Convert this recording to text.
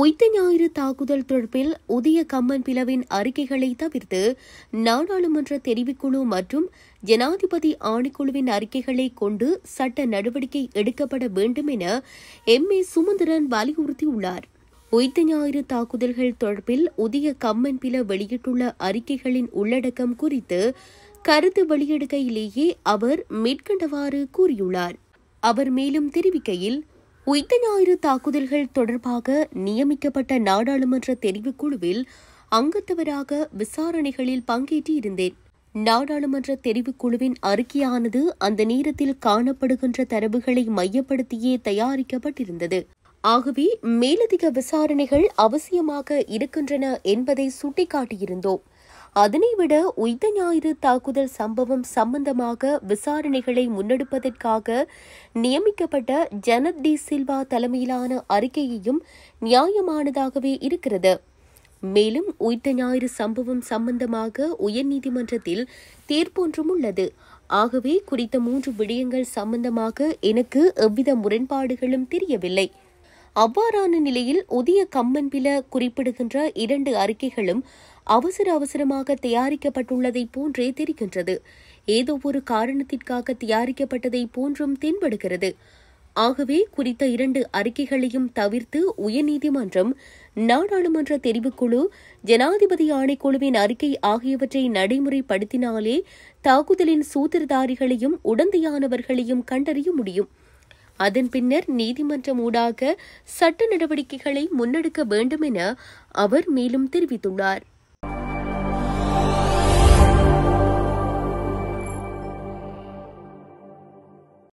உய்த ஞாயிறு தாக்குதல் தொடர்பில் உதய கம்மன் பிளவின் அறிக்கைகளை தவிர்த்து நாடாளுமன்ற தெரிவுக்குழு மற்றும் ஜனாதிபதி ஆணைக்குழுவின் அறிக்கைகளை கொண்டு சட்ட நடவடிக்கை எடுக்கப்பட வேண்டும் என எம் ஏ சுமந்திரன் வலியுறுத்தியுள்ளார் உய்த ஞாயிறு தாக்குதல்கள் தொடர்பில் உதய கம்மன் பில வெளியிட்டுள்ள அறிக்கைகளின் உள்ளடக்கம் குறித்து கருத்து வெளியிடுகையிலேயே அவர் மேற்கண்டவாறு கூறியுள்ளார் அவர் மேலும் தெரிவிக்கையில் உயிர் ஞாயிறு தாக்குதல்கள் தொடர்பாக நியமிக்கப்பட்ட நாடாளுமன்ற தெரிவுக்குழுவில் அங்கத்தவராக விசாரணைகளில் பங்கேற்று இருந்தேன் நாடாளுமன்ற தெரிவுக்குழுவின் அறிக்கையானது அந்த நேரத்தில் காணப்படுகின்ற தரவுகளை மையப்படுத்தியே தயாரிக்கப்பட்டிருந்தது ஆகவே மேலதிக விசாரணைகள் அவசியமாக இருக்கின்றன என்பதை சுட்டிக்காட்டியிருந்தோம் அதனைவிட உய்த ஞாயிறு தாக்குதல் சம்பவம் சம்பந்தமாக விசாரணைகளை முன்னெடுப்பதற்காக நியமிக்கப்பட்ட ஜனத் டி சில்வா தலைமையிலான அறிக்கையையும் நியாயமானதாகவே இருக்கிறது மேலும் உய்த ஞாயிறு சம்பவம் சம்பந்தமாக உயர்நீதிமன்றத்தில் தீர்ப்பொன்றும் உள்ளது ஆகவே குறித்த மூன்று விடயங்கள் சம்பந்தமாக எனக்கு எவ்வித முரண்பாடுகளும் தெரியவில்லை அவ்வாறான நிலையில் உதிய கம்மன்பில குறிப்பிடுகின்ற இரண்டு அறிக்கைகளும் அவசர அவசரமாக தயாரிக்கப்பட்டுள்ளதை போன்றே தெரிகின்றது ஏதோ ஒரு காரணத்திற்காக தயாரிக்கப்பட்டதை போன்றும் தென்படுகிறது ஆகவே குறித்த இரண்டு அறிக்கைகளையும் தவிர்த்து உயர்நீதிமன்றம் நாடாளுமன்ற தெரிவுக்குழு ஜனாதிபதி ஆணைக்குழுவின் அறிக்கை ஆகியவற்றை நடைமுறைப்படுத்தினாலே தாக்குதலின் சூத்திரதாரிகளையும் உடந்தையானவர்களையும் கண்டறிய முடியும் அதன் பின்னர் நீதிமன்றம் ஊடாக சட்ட நடவடிக்கைகளை முன்னெடுக்க வேண்டும் என அவர் மேலும் தெரிவித்துள்ளார்